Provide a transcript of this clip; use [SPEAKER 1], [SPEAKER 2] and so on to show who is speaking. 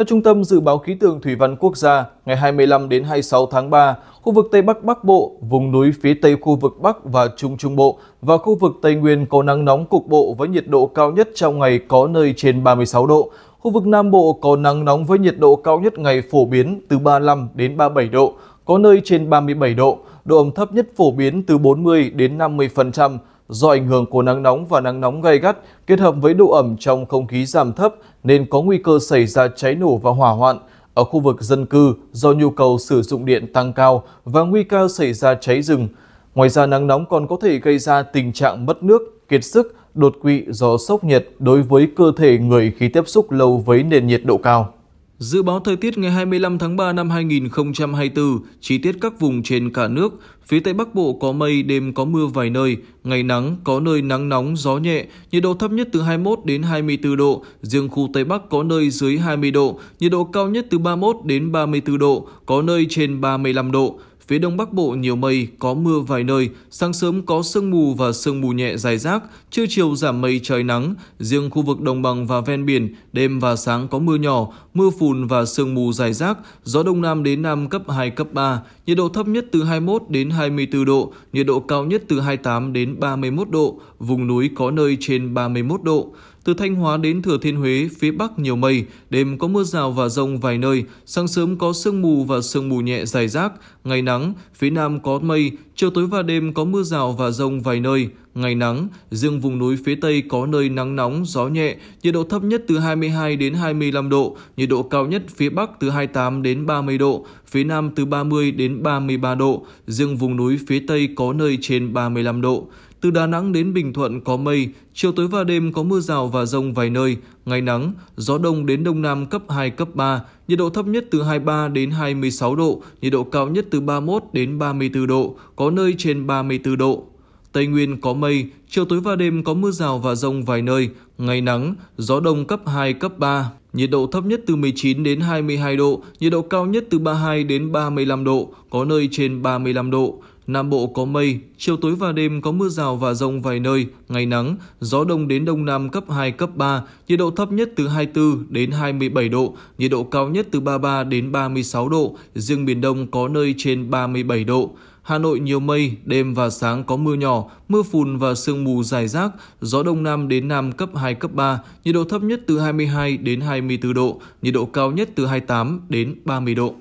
[SPEAKER 1] Theo Trung tâm Dự báo Khí tượng Thủy văn Quốc gia, ngày 25 đến 26 tháng 3, khu vực Tây Bắc Bắc Bộ, vùng núi phía Tây khu vực Bắc và Trung Trung Bộ và khu vực Tây Nguyên có nắng nóng cục bộ với nhiệt độ cao nhất trong ngày có nơi trên 36 độ. Khu vực Nam Bộ có nắng nóng với nhiệt độ cao nhất ngày phổ biến từ 35 đến 37 độ, có nơi trên 37 độ. Độ ẩm thấp nhất phổ biến từ 40 đến 50%, Do ảnh hưởng của nắng nóng và nắng nóng gay gắt kết hợp với độ ẩm trong không khí giảm thấp nên có nguy cơ xảy ra cháy nổ và hỏa hoạn ở khu vực dân cư do nhu cầu sử dụng điện tăng cao và nguy cơ xảy ra cháy rừng. Ngoài ra nắng nóng còn có thể gây ra tình trạng mất nước, kiệt sức, đột quỵ do sốc nhiệt đối với cơ thể người khi tiếp xúc lâu với nền nhiệt độ cao. Dự báo thời tiết ngày 25 tháng 3 năm 2024, chi tiết các vùng trên cả nước, phía Tây Bắc Bộ có mây, đêm có mưa vài nơi, ngày nắng, có nơi nắng nóng, gió nhẹ, nhiệt độ thấp nhất từ 21 đến 24 độ, riêng khu Tây Bắc có nơi dưới 20 độ, nhiệt độ cao nhất từ 31 đến 34 độ, có nơi trên 35 độ. Phía đông bắc bộ nhiều mây, có mưa vài nơi, sáng sớm có sương mù và sương mù nhẹ dài rác, trưa chiều giảm mây trời nắng. Riêng khu vực đồng bằng và ven biển, đêm và sáng có mưa nhỏ, mưa phùn và sương mù dài rác, gió đông nam đến nam cấp 2, cấp 3, nhiệt độ thấp nhất từ 21 đến 24 độ, nhiệt độ cao nhất từ 28 đến 31 độ, vùng núi có nơi trên 31 độ. Từ Thanh Hóa đến Thừa Thiên Huế, phía Bắc nhiều mây, đêm có mưa rào và rông vài nơi, sáng sớm có sương mù và sương mù nhẹ dài rác, ngày nắng, phía Nam có mây, chiều tối và đêm có mưa rào và rông vài nơi, ngày nắng, riêng vùng núi phía Tây có nơi nắng nóng, gió nhẹ, nhiệt độ thấp nhất từ 22 đến 25 độ, nhiệt độ cao nhất phía Bắc từ 28 đến 30 độ, phía Nam từ 30 đến 33 độ, riêng vùng núi phía Tây có nơi trên 35 độ. Từ Đà Nẵng đến Bình Thuận có mây, chiều tối và đêm có mưa rào và rông vài nơi, ngày nắng, gió đông đến đông nam cấp 2, cấp 3, nhiệt độ thấp nhất từ 23 đến 26 độ, nhiệt độ cao nhất từ 31 đến 34 độ, có nơi trên 34 độ. Tây Nguyên có mây, chiều tối và đêm có mưa rào và rông vài nơi, ngày nắng, gió đông cấp 2, cấp 3, nhiệt độ thấp nhất từ 19 đến 22 độ, nhiệt độ cao nhất từ 32 đến 35 độ, có nơi trên 35 độ. Nam Bộ có mây, chiều tối và đêm có mưa rào và rông vài nơi, ngày nắng, gió đông đến đông nam cấp 2, cấp 3, nhiệt độ thấp nhất từ 24 đến 27 độ, nhiệt độ cao nhất từ 33 đến 36 độ, riêng miền Đông có nơi trên 37 độ. Hà Nội nhiều mây, đêm và sáng có mưa nhỏ, mưa phùn và sương mù dài rác, gió đông nam đến nam cấp 2, cấp 3, nhiệt độ thấp nhất từ 22 đến 24 độ, nhiệt độ cao nhất từ 28 đến 30 độ.